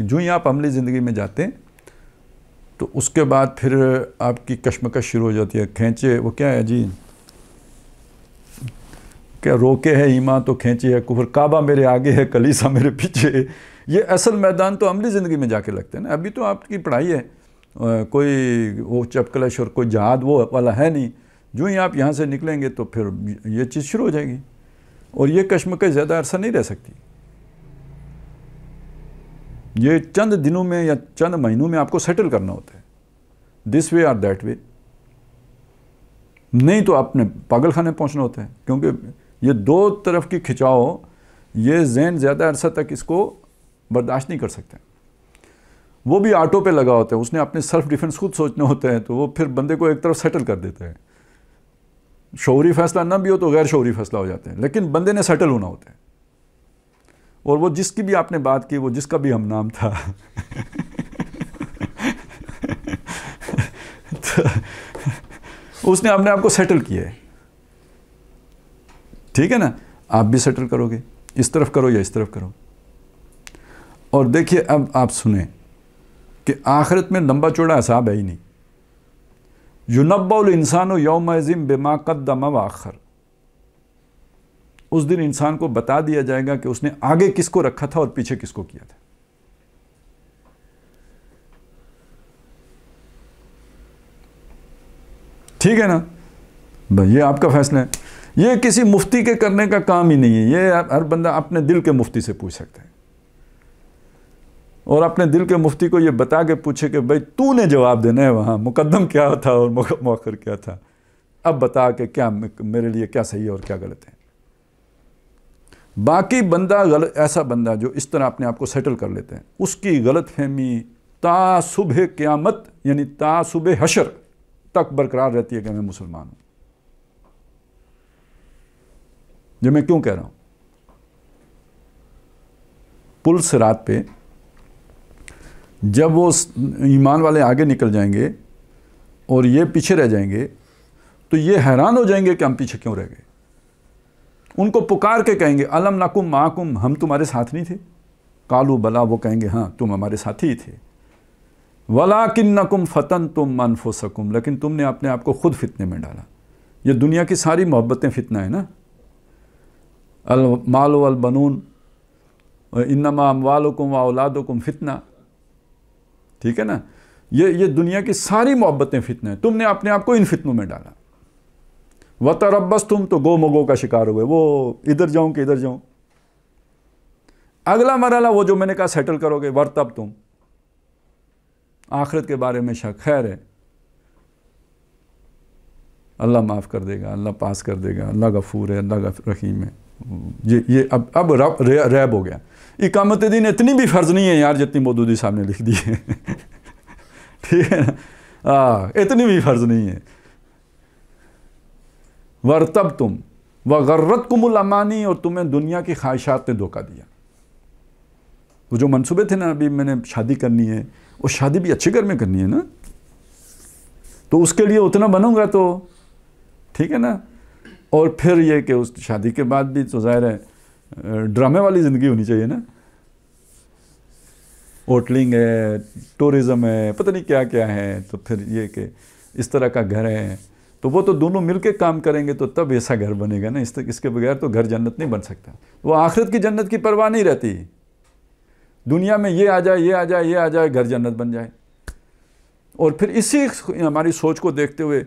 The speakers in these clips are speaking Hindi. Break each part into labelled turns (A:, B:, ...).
A: जो ही आप अमली ज़िंदगी में जाते हैं तो उसके बाद फिर आपकी कश्मकश शुरू हो जाती है खींचे वो क्या है जी क्या रोके है ईमान तो खींचे है कुफर काबा मेरे आगे है कलीसा मेरे पीछे ये असल मैदान तो अमली ज़िंदगी में जाके लगते हैं ना अभी तो आपकी पढ़ाई है कोई वो चपकलश और कोई जहाद वो वाला है नहीं जो ही आप यहाँ से निकलेंगे तो फिर ये चीज़ शुरू हो जाएगी और ये कश्मकश ज़्यादा अरसा नहीं रह सकती ये चंद दिनों में या चंद महीनों में आपको सेटल करना होता है this way or that way नहीं तो आपने पागल खाने पहुँचना होता है क्योंकि ये दो तरफ की खिंचाव ये जैन ज़्यादा अरसा तक इसको बर्दाश्त नहीं कर सकते वो भी आटो पे लगा होता है उसने अपने सेल्फ डिफेंस खुद सोचना होता है तो वो फिर बंदे को एक तरफ सेटल कर देता है शौरी फैसला ना भी हो तो गैर शौरी फैसला हो जाते हैं लेकिन बंदे ने सेटल होना होता है और वो जिसकी भी आपने बात की वो जिसका भी हम नाम था तो उसने अपने आप को सेटल किया है ठीक है ना आप भी सेटल करोगे इस तरफ करो या इस तरफ करो और देखिए अब आप सुने कि आखिरत में लंबा चौड़ा हिसाब है ही नहीं यूनबाउल इंसान यौम अज़ीम बेमा कदम आखर उस दिन इंसान को बता दिया जाएगा कि उसने आगे किसको रखा था और पीछे किसको किया था ठीक है ना भाई ये आपका फैसला है ये किसी मुफ्ती के करने का काम ही नहीं है ये हर बंदा अपने दिल के मुफ्ती से पूछ सकता है और अपने दिल के मुफ्ती को ये बता के पूछे कि भाई तूने जवाब देना है वहाँ मुकदम क्या था और मौखर क्या था अब बता के क्या मेरे लिए क्या सही है और क्या गलत है बाकी बंदा गलत ऐसा बंदा जो इस तरह अपने आप को सेटल कर लेते हैं उसकी गलत फहमी तासुब क़्यामत यानी तासुब हशर तक बरकरार रहती है कि मैं मुसलमान हूं जो मैं क्यों कह रहा हूं पुल रात पे जब वो ईमान वाले आगे निकल जाएंगे और ये पीछे रह जाएंगे तो ये हैरान हो जाएंगे कि हम पीछे क्यों रह गए उनको पुकार के कहेंगे अलम नकुम माकुम हम तुम्हारे साथ नहीं थे कालू बला वो कहेंगे हाँ तुम हमारे साथ ही थे वला किन नकुम फ़तन तुम मनफो सकुम लेकिन तुमने अपने आप को ख़ुद फितने में डाला ये दुनिया की सारी मोहब्बतें फितना है ना अल माल अलबनून इनमा अमवालकुम व औलादकुम फितना ठीक है ना ये ये दुनिया की सारी मोहब्बतें फितना है तुमने अपने आप को इन फितनों में डाला व तरबस तुम तो गो मगो का शिकार हुए वो इधर जाऊं कि इधर जाऊं अगला मरला वो जो मैंने कहा सेटल करोगे वर तब तुम आखिरत के बारे में शक खैर है अल्लाह माफ़ कर देगा अल्लाह पास कर देगा अल्लाह गफूर है अल्लाह रहीम है ये ये अब अब रैब रे, हो गया इकामत दिन इतनी भी फ़र्ज़ नहीं है यार जितनी मोदूदी ने लिख दी है ठीक है ना आ, इतनी भी फ़र्ज़ नहीं है वरतब तुम व गर्रत कुमानी और तुम्हें दुनिया की ख्वाहिशात ने धोखा दिया वो जो मनसूबे थे ना अभी मैंने शादी करनी है वो शादी भी अच्छे घर में करनी है ना तो उसके लिए उतना बनूंगा तो ठीक है ना और फिर ये कि उस शादी के बाद भी तो ज़ाहिर है ड्रामे वाली ज़िंदगी होनी चाहिए ना होटलिंग है टूरिज़म है पता नहीं क्या क्या है तो फिर ये कि इस तरह का घर है तो वो तो दोनों मिलकर काम करेंगे तो तब ऐसा घर बनेगा ना इस इसके बगैर तो घर जन्नत नहीं बन सकता वो आखिरत की जन्नत की परवाह नहीं रहती दुनिया में ये आ जाए ये आ जाए ये आ जाए घर जन्नत बन जाए और फिर इसी हमारी सोच को देखते हुए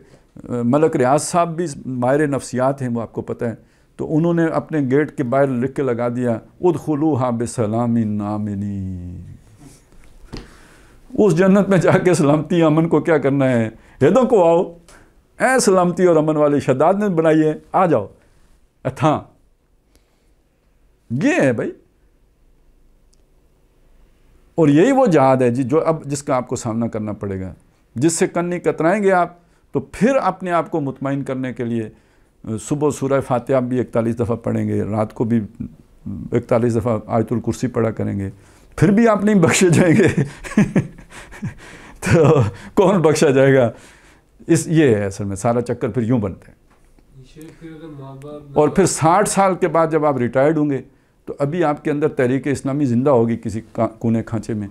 A: मलक रियाज साहब भी मायर नफ्सियात हैं वो आपको पता है तो उन्होंने अपने गेट के बाहर लिख के लगा दिया उद खुलू हाब सलामी नामिनी उस जन्नत में जाके सलामती अमन को क्या करना है हेदों को आओ ऐ सलामती और अमन वाले शदाद ने बनाई है आ जाओ अथा ये है भाई और यही वो जहाद है जी जो अब जिसका आपको सामना करना पड़ेगा जिससे कन्नी कतराएंगे आप तो फिर अपने आप को मुतमिन करने के लिए सुबह सूरह फातिहा भी इकतालीस दफ़ा पढ़ेंगे रात को भी इकतालीस दफ़ा आयतुल कुर्सी पढ़ा करेंगे फिर भी आप नहीं बख्शे जाएंगे तो कौन बख्शा जाएगा इस ये है असल में सारा चक्कर फिर यूँ बनते हैं और फिर साठ साल के बाद जब आप रिटायर्ड होंगे तो अभी आपके अंदर तहरीक इस्लामी ज़िंदा होगी किसी कोने खांचे में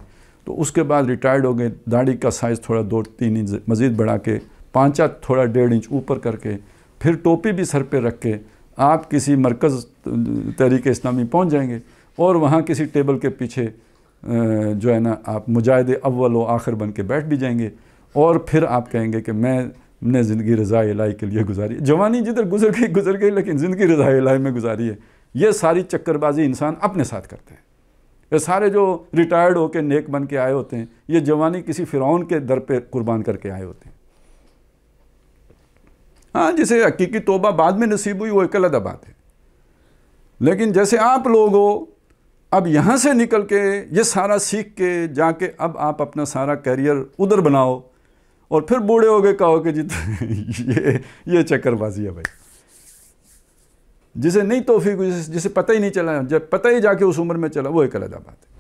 A: तो उसके बाद रिटायर्ड हो गए दाढ़ी का साइज़ थोड़ा दो तीन इंच मज़ीद बढ़ा के पाँचा थोड़ा डेढ़ इंच ऊपर करके फिर टोपी भी सर पे रख के आप किसी मरकज़ तहरीक इस्लामी पहुंच जाएंगे और वहाँ किसी टेबल के पीछे जो है ना आप मुजाहिद अव्वल व आखिर बन के बैठ भी जाएंगे और फिर आप कहेंगे कि मैंने ज़िंदगी रज़ा इलाई के लिए गुजारी जवानी जिधर गुजर गई गुजर गई लेकिन ज़िंदगी रज़ा इलाई में गुजारी है ये सारी चक्करबाजी इंसान अपने साथ करते हैं ये सारे जो रिटायर्ड होकर नेक बन के आए होते हैं ये जवानी किसी फ़िरौन के दर पे कुर्बान करके आए होते हैं हाँ जिसे हकीकी तोबा बाद में नसीब हुई वो एक अलग बात है लेकिन जैसे आप लोग हो अब यहाँ से निकल के ये सारा सीख के जाके अब आप अपना सारा करियर उधर बनाओ और फिर बूढ़े हो गए कहो कि जी तो ये ये चक्करबाजी है भाई जिसे नहीं तोहफी जिसे पता ही नहीं चला जब पता ही जाके उस उम्र में चला वो एक अलग बात है